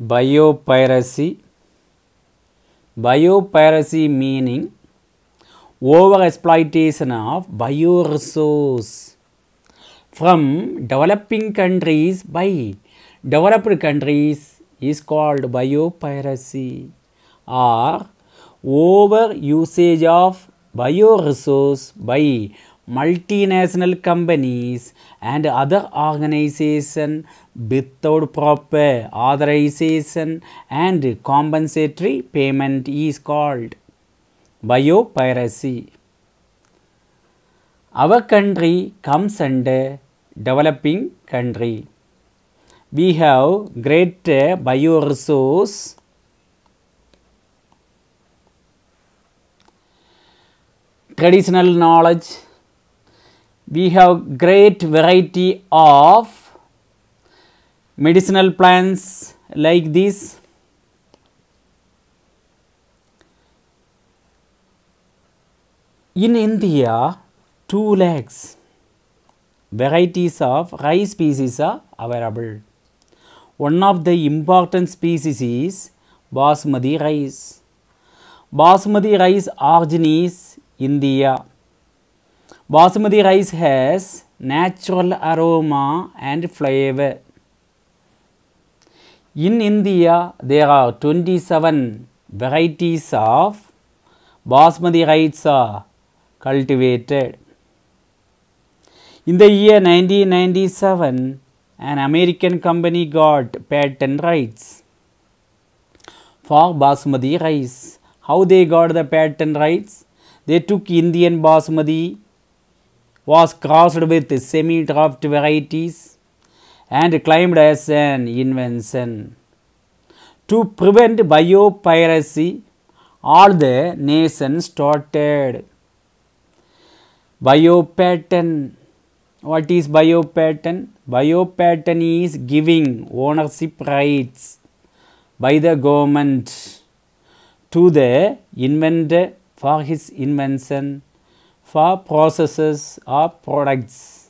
biopiracy. Biopiracy meaning over exploitation of bioresource from developing countries by developed countries is called biopiracy or over usage of bioresource by multinational companies and other organizations without proper authorization and compensatory payment is called biopiracy. Our country comes under developing country. We have great bioresource traditional knowledge we have great variety of medicinal plants like this. In India, 2 lakhs varieties of rice species are available. One of the important species is basmati rice. Basmati rice origin is India. Basmati rice has natural aroma and flavor. In India, there are 27 varieties of basmati rice are cultivated. In the year 1997, an American company got patent rights for basmati rice. How they got the patent rights? They took Indian basmati was crossed with semi-draft varieties and claimed as an invention. To prevent biopiracy, all the nations started biopatent. What is biopatent? Biopatent is giving ownership rights by the government to the inventor for his invention for processes or products.